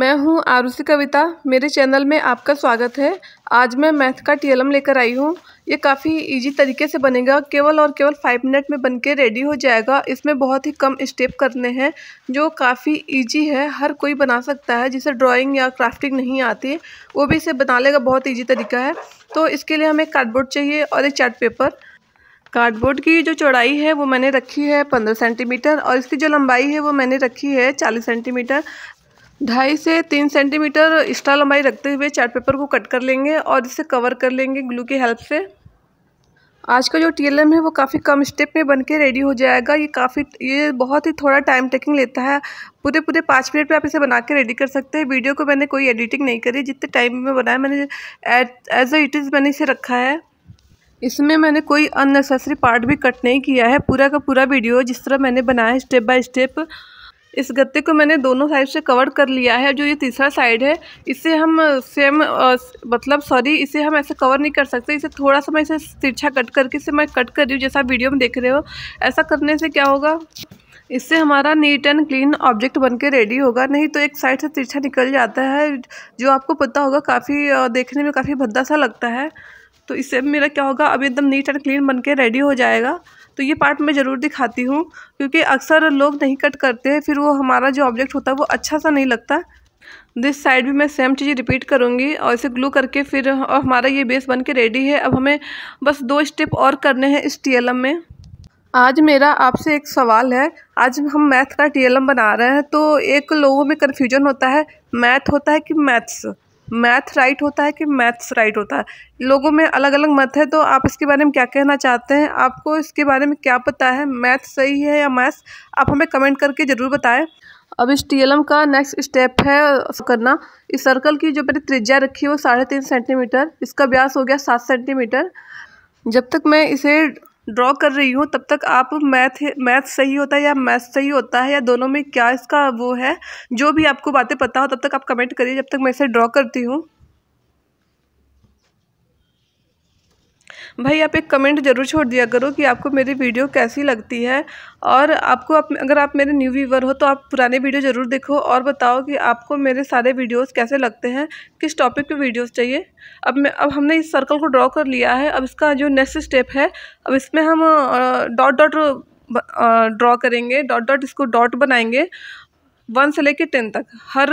मैं हूं आरुषि कविता मेरे चैनल में आपका स्वागत है आज मैं मैथ का टीएलएम लेकर आई हूं ये काफ़ी इजी तरीके से बनेगा केवल और केवल फाइव मिनट में बन के रेडी हो जाएगा इसमें बहुत ही कम स्टेप करने हैं जो काफ़ी इजी है हर कोई बना सकता है जिसे ड्राइंग या क्राफ्टिंग नहीं आती वो भी इसे बना लेगा बहुत ईजी तरीका है तो इसके लिए हमें कार्डबोर्ड चाहिए और एक चार्ट पेपर कार्डबोर्ड की जो चौड़ाई है वो मैंने रखी है पंद्रह सेंटीमीटर और इसकी जो लंबाई है वो मैंने रखी है चालीस सेंटीमीटर ढाई से तीन सेंटीमीटर एक्स्ट्रा लंबाई रखते हुए चार्ट पेपर को कट कर लेंगे और इसे कवर कर लेंगे ग्लू की हेल्प से आज का जो टी है वो काफ़ी कम स्टेप में बन के रेडी हो जाएगा ये काफ़ी ये बहुत ही थोड़ा टाइम टेकिंग लेता है पूरे पूरे पाँच मिनट में आप इसे बना के रेडी कर सकते हैं वीडियो को मैंने कोई एडिटिंग नहीं करी जितने टाइम में बनाया मैंने एज अ इट इज़ मैंने इसे रखा है इसमें मैंने कोई अननेसेसरी पार्ट भी कट नहीं किया है पूरा का पूरा वीडियो जिस तरह मैंने बनाया है स्टेप बाय स्टेप इस गत्ते को मैंने दोनों साइड से कवर कर लिया है जो ये तीसरा साइड है इसे हम सेम मतलब सॉरी इसे हम ऐसे कवर नहीं कर सकते इसे थोड़ा सा मैं इसे तिरछा कट करके इसे मैं कट कर रही हूँ जैसा वीडियो में देख रहे हो ऐसा करने से क्या होगा इससे हमारा नीट एंड क्लीन ऑब्जेक्ट बन के रेडी होगा नहीं तो एक साइड से तिरछा निकल जाता है जो आपको पता होगा काफ़ी देखने में काफ़ी भद्दा सा लगता है तो इससे मेरा क्या होगा अब एकदम नीट एंड क्लीन बन के रेडी हो जाएगा तो ये पार्ट मैं ज़रूर दिखाती हूँ क्योंकि अक्सर लोग नहीं कट करते हैं फिर वो हमारा जो ऑब्जेक्ट होता है वो अच्छा सा नहीं लगता दिस साइड भी मैं सेम चीज़ रिपीट करूँगी और इसे ग्लू करके फिर और हमारा ये बेस बन के रेडी है अब हमें बस दो स्टेप और करने हैं इस टी में आज मेरा आपसे एक सवाल है आज हम मैथ का टी बना रहे हैं तो एक लोगों में कन्फ्यूजन होता है मैथ होता है कि मैथ्स मैथ राइट होता है कि मैथ्स राइट होता है लोगों में अलग अलग मत है तो आप इसके बारे में क्या कहना चाहते हैं आपको इसके बारे में क्या पता है मैथ सही है या मैथ्स आप हमें कमेंट करके ज़रूर बताएं अब इस टी का नेक्स्ट स्टेप है करना इस सर्कल की जो मैंने त्रिज्या रखी है वो साढ़े तीन सेंटीमीटर इसका ब्यास हो गया सात सेंटीमीटर जब तक मैं इसे ड्रॉ कर रही हूँ तब तक आप मैथ मैथ सही होता है या मैथ सही होता है या दोनों में क्या इसका वो है जो भी आपको बातें पता हो तब तक आप कमेंट करिए जब तक मैं इसे ड्रॉ करती हूँ भाई आप एक कमेंट ज़रूर छोड़ दिया करो कि आपको मेरी वीडियो कैसी लगती है और आपको आप, अगर आप मेरे न्यू व्यूवर हो तो आप पुराने वीडियो ज़रूर देखो और बताओ कि आपको मेरे सारे वीडियोस कैसे लगते हैं किस टॉपिक पे वीडियोस चाहिए अब मैं अब हमने इस सर्कल को ड्रॉ कर लिया है अब इसका जो नेक्स्ट स्टेप है अब इसमें हम डॉट डॉट ड्रॉ करेंगे डॉट डॉट इसको डॉट बनाएंगे वन से लेकर टेन तक हर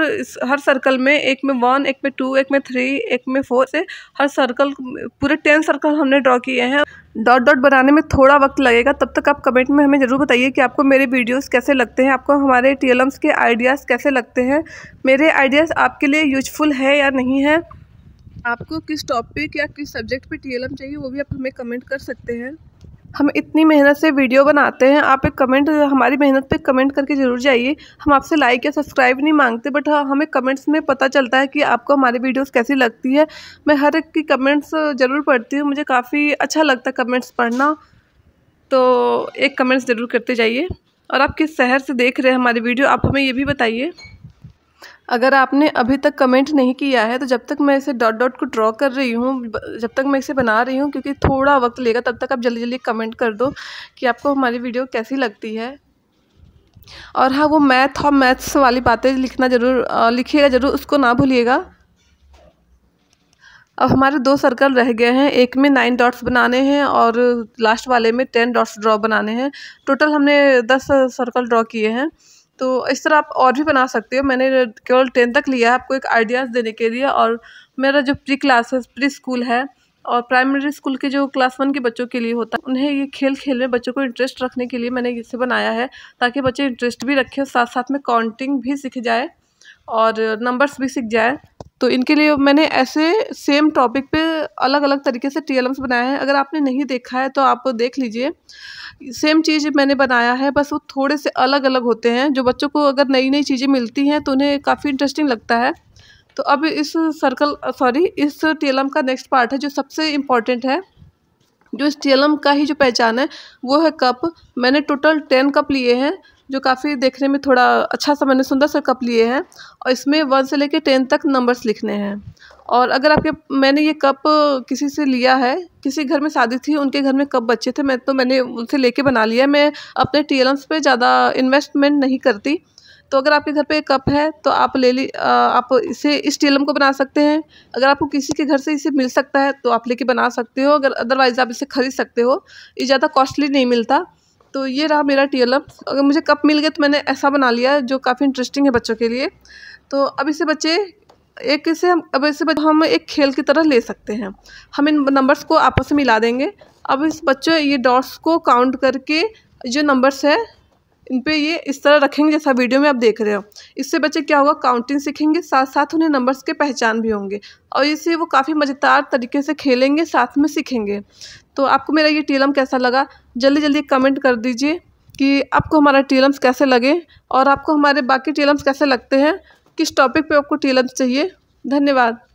हर सर्कल में एक में वन एक में टू एक में थ्री एक में फोर से हर सर्कल पूरे टेन सर्कल हमने ड्रॉ किए हैं डॉट डॉट बनाने में थोड़ा वक्त लगेगा तब तक आप कमेंट में हमें ज़रूर बताइए कि आपको मेरे वीडियोस कैसे लगते हैं आपको हमारे टी के आइडियाज़ कैसे लगते हैं मेरे आइडियाज़ आपके लिए यूजफुल है या नहीं है आपको किस टॉपिक या किस सब्जेक्ट पर टी चाहिए वो भी आप हमें कमेंट कर सकते हैं हम इतनी मेहनत से वीडियो बनाते हैं आप एक कमेंट हमारी मेहनत पे कमेंट करके ज़रूर जाइए हम आपसे लाइक या सब्सक्राइब नहीं मांगते बट हाँ हमें कमेंट्स में पता चलता है कि आपको हमारी वीडियोस कैसी लगती है मैं हर एक की कमेंट्स ज़रूर पढ़ती हूँ मुझे काफ़ी अच्छा लगता है कमेंट्स पढ़ना तो एक कमेंट्स ज़रूर करते जाइए और आप किस शहर से देख रहे हैं हमारी वीडियो आप हमें ये भी बताइए अगर आपने अभी तक कमेंट नहीं किया है तो जब तक मैं इसे डॉट डॉट को ड्रॉ कर रही हूँ जब तक मैं इसे बना रही हूँ क्योंकि थोड़ा वक्त लेगा तब तक आप जल्दी जल्दी कमेंट कर दो कि आपको हमारी वीडियो कैसी लगती है और हाँ वो मैथ और मैथ्स वाली बातें लिखना ज़रूर लिखिएगा ज़रूर उसको ना भूलिएगा अब हमारे दो सर्कल रह गए हैं एक में नाइन डॉट्स बनाने हैं और लास्ट वाले में टेन डॉट्स ड्रॉ बनाने हैं टोटल हमने दस सर्कल ड्रॉ किए हैं तो इस तरह आप और भी बना सकते हो मैंने केवल टेन तक लिया है आपको एक आइडियाज़ देने के लिए और मेरा जो प्री क्लासेस प्री स्कूल है और प्राइमरी स्कूल के जो क्लास वन के बच्चों के लिए होता है उन्हें ये खेल खेल में बच्चों को इंटरेस्ट रखने के लिए मैंने इसे बनाया है ताकि बच्चे इंटरेस्ट भी रखें और साथ साथ में काउंटिंग भी सीख जाए और नंबर्स भी सीख जाए तो इनके लिए मैंने ऐसे सेम टॉपिक पे अलग अलग तरीके से टी बनाए हैं अगर आपने नहीं देखा है तो आप देख लीजिए सेम चीज़ मैंने बनाया है बस वो थोड़े से अलग अलग होते हैं जो बच्चों को अगर नई नई चीज़ें मिलती हैं तो उन्हें काफ़ी इंटरेस्टिंग लगता है तो अब इस सर्कल सॉरी इस टी का नेक्स्ट पार्ट है जो सबसे इम्पॉर्टेंट है जो इस टी का ही जो पहचान है वो है कप मैंने टोटल टेन कप लिए हैं जो काफ़ी देखने में थोड़ा अच्छा सा मैंने सुंदर सा कप लिए हैं और इसमें वन से लेकर टेन तक नंबर्स लिखने हैं और अगर आपके मैंने ये कप किसी से लिया है किसी घर में शादी थी उनके घर में कप बच्चे थे मैं तो मैंने उनसे लेके बना लिया मैं अपने टी पे ज़्यादा इन्वेस्टमेंट नहीं करती तो अगर आपके घर पे एक कप है तो आप ले ली आप इसे इस टीलम को बना सकते हैं अगर आपको किसी के घर से इसे मिल सकता है तो आप लेके बना सकते हो अगर अदरवाइज़ आप इसे खरीद सकते हो ये ज़्यादा कॉस्टली नहीं मिलता तो ये रहा मेरा टीएलएम अगर मुझे कप मिल गया तो मैंने ऐसा बना लिया जो काफ़ी इंटरेस्टिंग है बच्चों के लिए तो अब इसे बच्चे एक इसे हम अब इसे हम एक खेल की तरह ले सकते हैं हम इन नंबर्स को आपस में मिला देंगे अब इस बच्चों ये डॉट्स को काउंट करके जो नंबर्स है इन पर ये इस तरह रखेंगे जैसा वीडियो में आप देख रहे हो इससे बच्चे क्या होगा काउंटिंग सीखेंगे साथ साथ उन्हें नंबर्स के पहचान भी होंगे और इसे वो काफ़ी मज़ेदार तरीके से खेलेंगे साथ में सीखेंगे तो आपको मेरा ये टीलम कैसा लगा जल्दी जल्दी कमेंट कर दीजिए कि आपको हमारा टीलम्स कैसे लगे और आपको हमारे बाकी टीलम्स कैसे लगते हैं किस टॉपिक पर आपको टीलम्स चाहिए धन्यवाद